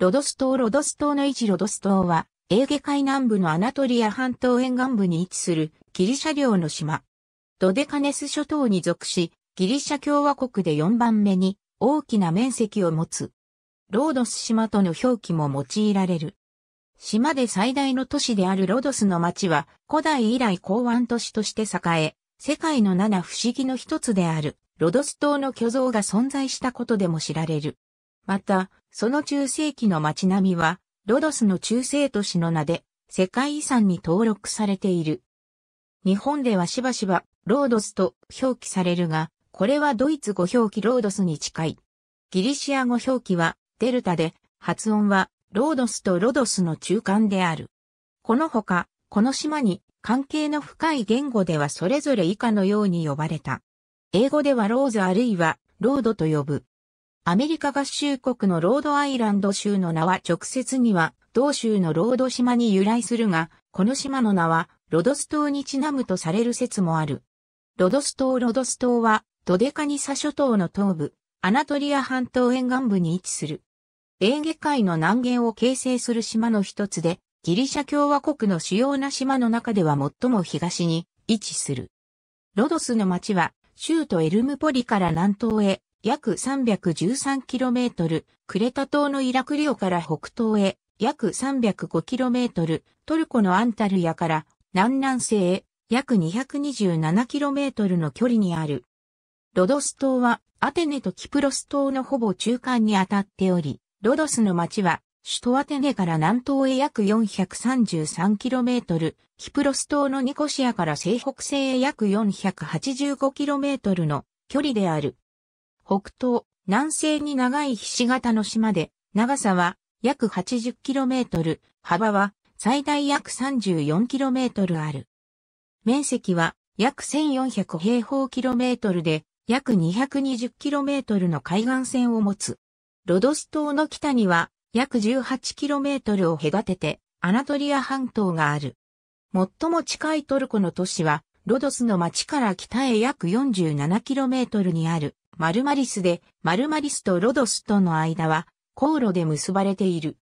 ロドス島ロドス島の位置ロドス島は、エーゲ海南部のアナトリア半島沿岸部に位置するギリシャ領の島。ドデカネス諸島に属し、ギリシャ共和国で4番目に大きな面積を持つ。ロードス島との表記も用いられる。島で最大の都市であるロドスの町は古代以来港湾都市として栄え、世界の七不思議の一つであるロドス島の巨像が存在したことでも知られる。また、その中世紀の街並みは、ロドスの中世都市の名で、世界遺産に登録されている。日本ではしばしば、ロードスと表記されるが、これはドイツ語表記ロードスに近い。ギリシア語表記は、デルタで、発音は、ロードスとロドスの中間である。このほか、この島に関係の深い言語ではそれぞれ以下のように呼ばれた。英語ではローズあるいはロードと呼ぶ。アメリカ合衆国のロードアイランド州の名は直接には、同州のロード島に由来するが、この島の名は、ロドス島にちなむとされる説もある。ロドス島ロドス島は、ドデカニサ諸島の東部、アナトリア半島沿岸部に位置する。エーゲ海の南限を形成する島の一つで、ギリシャ共和国の主要な島の中では最も東に位置する。ロドスの町は、州都エルムポリから南東へ約 313km、クレタ島のイラクリオから北東へ、約 305km、トルコのアンタルヤから南南西へ、約 227km の距離にある。ロドス島はアテネとキプロス島のほぼ中間にあたっており、ロドスの町は首都アテネから南東へ約 433km、キプロス島のニコシアから西北西へ約 485km の距離である。北東、南西に長い菱形の島で、長さは約 80km、幅は最大約 34km ある。面積は約1400平方キロメートルで、約 220km の海岸線を持つ。ロドス島の北には約 18km を隔てて、アナトリア半島がある。最も近いトルコの都市は、ロドスの町から北へ約 47km にあるマルマリスで、マルマリスとロドスとの間は、航路で結ばれている。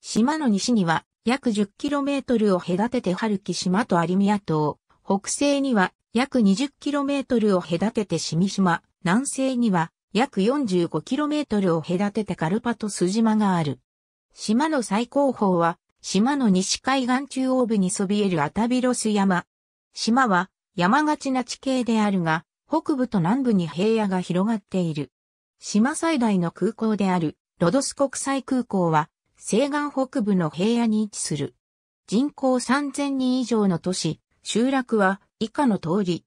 島の西には、約 10km を隔ててハルキ島とアリミア島、北西には、約 20km を隔ててシミ島、南西には、約 45km を隔ててカルパトス島がある。島の最高峰は、島の西海岸中央部にそびえるアタビロス山。島は、山がちな地形であるが、北部と南部に平野が広がっている。島最大の空港である、ロドス国際空港は、西岸北部の平野に位置する。人口3000人以上の都市、集落は以下の通り。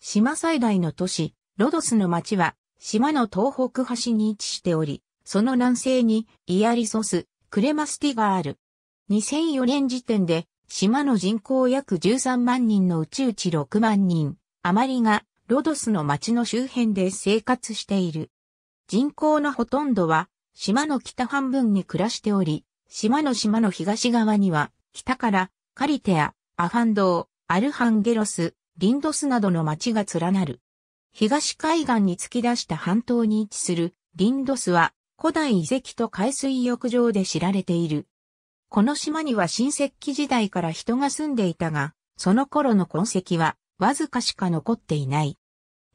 島最大の都市、ロドスの町は、島の東北端に位置しており、その南西にイアリソス、クレマスティがある。2004年時点で島の人口約13万人のうちうち6万人、余りがロドスの町の周辺で生活している。人口のほとんどは島の北半分に暮らしており、島の島の東側には北からカリテア、アファンドー、アルハンゲロス、リンドスなどの町が連なる。東海岸に突き出した半島に位置するリンドスは古代遺跡と海水浴場で知られているこの島には新石器時代から人が住んでいたが、その頃の痕跡はわずかしか残っていない。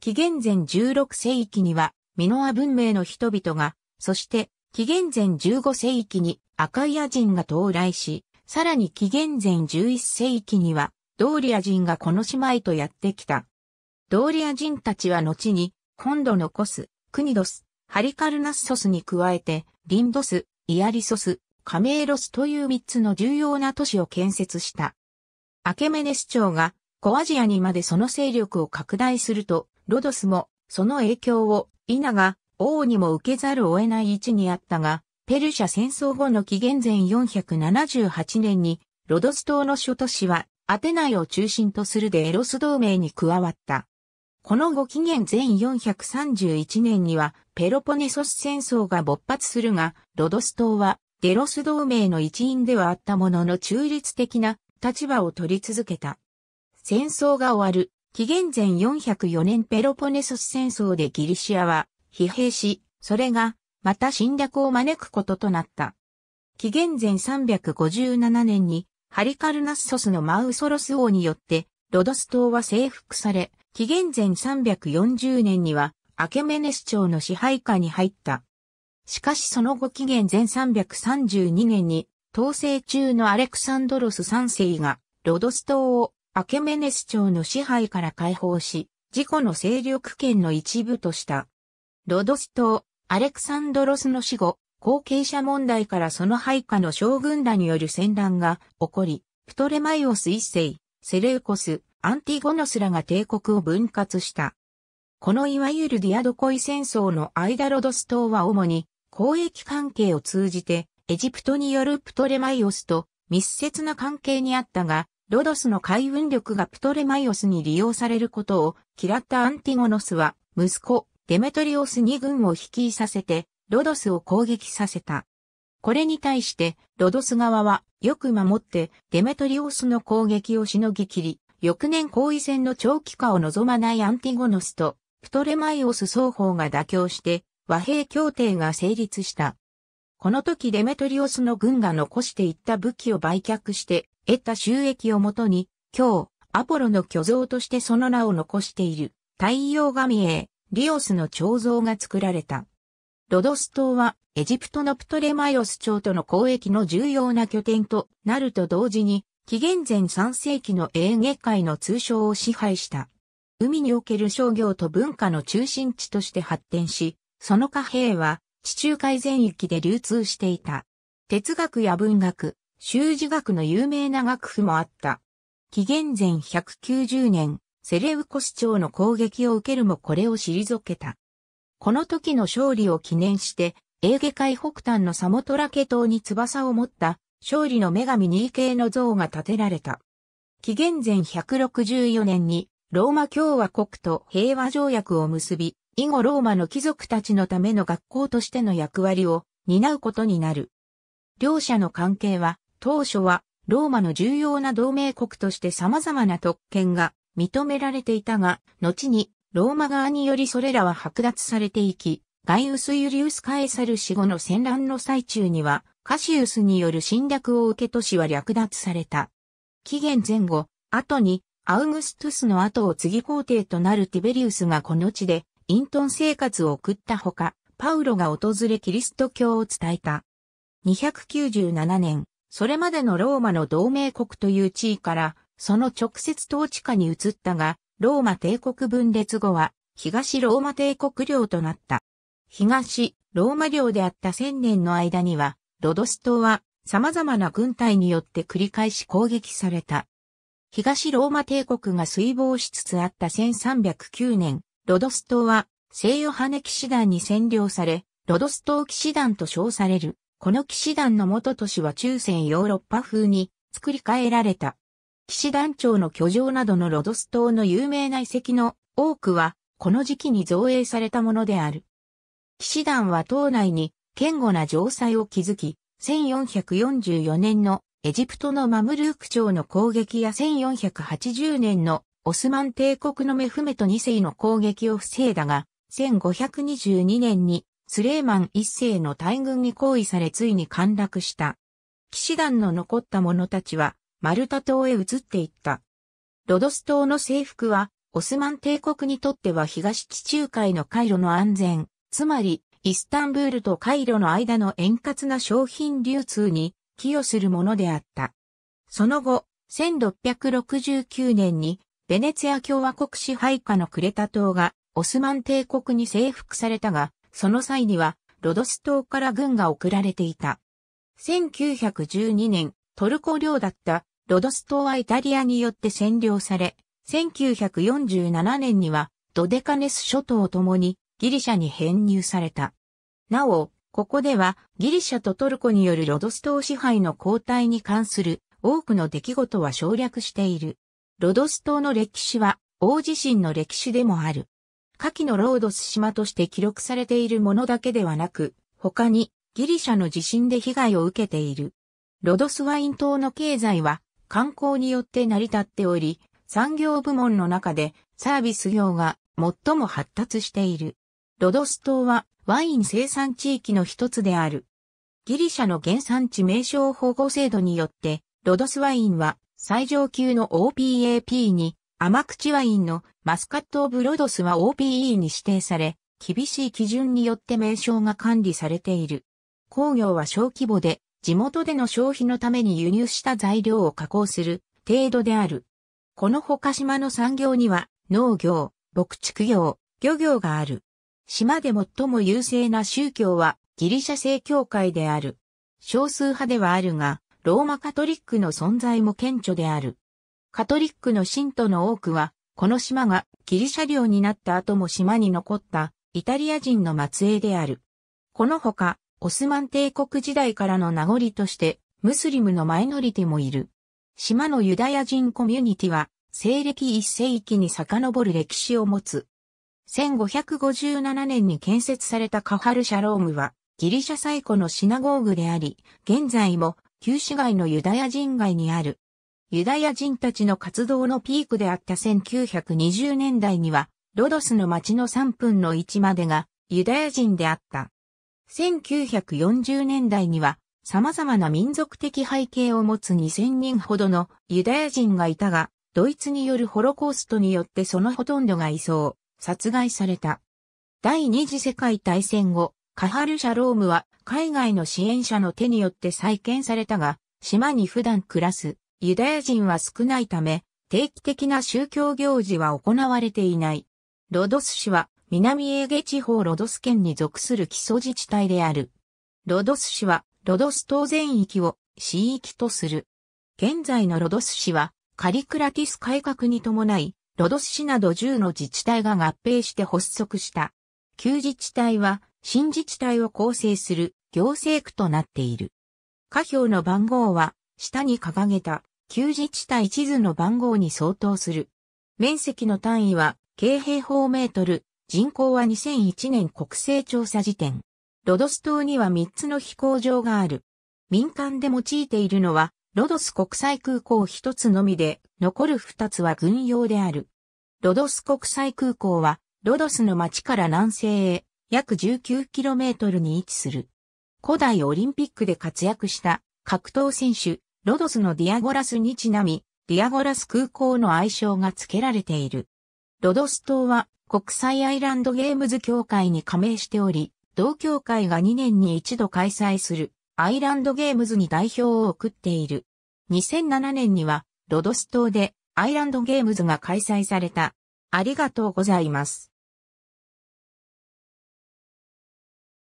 紀元前16世紀にはミノア文明の人々が、そして紀元前15世紀にアカイア人が到来し、さらに紀元前11世紀にはドーリア人がこの島へとやってきた。ドーリア人たちは後に本土のコス、クニドス、ハリカルナッソスに加えて、リンドス、イアリソス、カメーロスという3つの重要な都市を建設した。アケメネス朝が小アジアにまでその勢力を拡大すると、ロドスもその影響をイナが王にも受けざるを得ない位置にあったが、ペルシャ戦争後の紀元前478年にロドス島の諸都市はアテナイを中心とするでエロス同盟に加わった。この後紀元前431年にはペロポネソス戦争が勃発するが、ロドス島はデロス同盟の一員ではあったものの中立的な立場を取り続けた。戦争が終わる、紀元前404年ペロポネソス戦争でギリシアは疲弊し、それがまた侵略を招くこととなった。紀元前357年にハリカルナッソスのマウソロス王によってロドス島は征服され、紀元前340年にはアケメネス朝の支配下に入った。しかしその後紀元前332年に、統制中のアレクサンドロス3世が、ロドス島をアケメネス朝の支配から解放し、自己の勢力圏の一部とした。ロドス島、アレクサンドロスの死後、後継者問題からその配下の将軍らによる戦乱が起こり、プトレマイオス一世、セレウコス、アンティゴノスらが帝国を分割した。このいわゆるディアドコイ戦争の間ロドス島は主に交易関係を通じて、エジプトによるプトレマイオスと密接な関係にあったが、ロドスの海運力がプトレマイオスに利用されることを嫌ったアンティゴノスは、息子、デメトリオス2軍を率いさせて、ロドスを攻撃させた。これに対して、ロドス側は、よく守って、デメトリオスの攻撃をしのぎきり、翌年後位戦の長期化を望まないアンティゴノスと、プトレマイオス双方が妥協して、和平協定が成立した。この時デメトリオスの軍が残していった武器を売却して得た収益をもとに、今日、アポロの巨像としてその名を残している太陽神へリオスの彫像が作られた。ロドス島はエジプトのプトレマイオス朝との交易の重要な拠点となると同時に、紀元前3世紀のエーゲ海の通称を支配した。海における商業と文化の中心地として発展し、その貨幣は地中海全域で流通していた。哲学や文学、修辞学の有名な学府もあった。紀元前190年、セレウコ市長の攻撃を受けるもこれを退けた。この時の勝利を記念して、エーゲ海北端のサモトラケ島に翼を持った勝利の女神ニー系の像が建てられた。紀元前164年にローマ共和国と平和条約を結び、以後ローマの貴族たちのための学校としての役割を担うことになる。両者の関係は、当初はローマの重要な同盟国として様々な特権が認められていたが、後にローマ側によりそれらは剥奪されていき、ガイウス・ユリウス・カエサル死後の戦乱の最中には、カシウスによる侵略を受け都市は略奪された。紀元前後、後にアウグストゥスの後を継ぎ皇帝となるティベリウスがこの地で陰遁生活を送ったほか、パウロが訪れキリスト教を伝えた。297年、それまでのローマの同盟国という地位から、その直接統治下に移ったが、ローマ帝国分裂後は、東ローマ帝国領となった。東、ローマ領であった千年の間には、ロドス島は様々な軍隊によって繰り返し攻撃された。東ローマ帝国が衰亡しつつあった1309年、ロドス島は、西ヨハネ騎士団に占領され、ロドス島騎士団と称される。この騎士団の元都市は中世ヨーロッパ風に作り変えられた。騎士団長の居城などのロドス島の有名な遺跡の多くは、この時期に造営されたものである。騎士団は島内に堅固な城塞を築き、1444年のエジプトのマムルーク朝の攻撃や1480年のオスマン帝国のメフメト2世の攻撃を防いだが、1522年にスレーマン1世の大軍に行為されついに陥落した。騎士団の残った者たちは、マルタ島へ移っていった。ロドス島の征服は、オスマン帝国にとっては東地中海の回路の安全、つまり、イスタンブールと回路の間の円滑な商品流通に寄与するものであった。その後、1669年にベネツィア共和国支配下のクレタ島がオスマン帝国に征服されたが、その際にはロドス島から軍が送られていた。1912年、トルコ領だったロドス島はイタリアによって占領され、1947年にはドデカネス諸島ともにギリシャに編入された。なお、ここではギリシャとトルコによるロドス島支配の交代に関する多くの出来事は省略している。ロドス島の歴史は大地震の歴史でもある。下記のロードス島として記録されているものだけではなく、他にギリシャの地震で被害を受けている。ロドスワイン島の経済は観光によって成り立っており、産業部門の中でサービス業が最も発達している。ロドス島はワイン生産地域の一つである。ギリシャの原産地名称保護制度によって、ロドスワインは最上級の OPAP に、甘口ワインのマスカット・オブ・ロドスは OPE に指定され、厳しい基準によって名称が管理されている。工業は小規模で、地元での消費のために輸入した材料を加工する程度である。この他島の産業には、農業、牧畜業、漁業がある。島で最も優勢な宗教はギリシャ正教会である。少数派ではあるが、ローマカトリックの存在も顕著である。カトリックの信徒の多くは、この島がギリシャ領になった後も島に残ったイタリア人の末裔である。このほか、オスマン帝国時代からの名残として、ムスリムのマイノリティもいる。島のユダヤ人コミュニティは、西暦一世紀に遡る歴史を持つ。1557年に建設されたカハル・シャロームは、ギリシャ最古のシナゴーグであり、現在も旧市街のユダヤ人街にある。ユダヤ人たちの活動のピークであった1920年代には、ロドスの町の3分の1までがユダヤ人であった。1940年代には、様々な民族的背景を持つ2000人ほどのユダヤ人がいたが、ドイツによるホロコーストによってそのほとんどが移送、殺害された。第二次世界大戦後、カハル・シャロームは海外の支援者の手によって再建されたが、島に普段暮らすユダヤ人は少ないため、定期的な宗教行事は行われていない。ロドス市は南エーゲ地方ロドス県に属する基礎自治体である。ロドス市はロドス島全域を市域とする。現在のロドス市はカリクラティス改革に伴い、ロドス市など10の自治体が合併して発足した。旧自治体は新自治体を構成する行政区となっている。下表の番号は、下に掲げた、旧自治体地図の番号に相当する。面積の単位は、京平方メートル、人口は2001年国勢調査時点。ロドス島には3つの飛行場がある。民間で用いているのは、ロドス国際空港1つのみで、残る2つは軍用である。ロドス国際空港は、ロドスの町から南西へ約 19km に位置する。古代オリンピックで活躍した格闘選手、ロドスのディアゴラスにちなみ、ディアゴラス空港の愛称が付けられている。ロドス島は国際アイランドゲームズ協会に加盟しており、同協会が2年に一度開催するアイランドゲームズに代表を送っている。2007年にはロドス島でアイランドゲームズが開催された。ありがとうございます。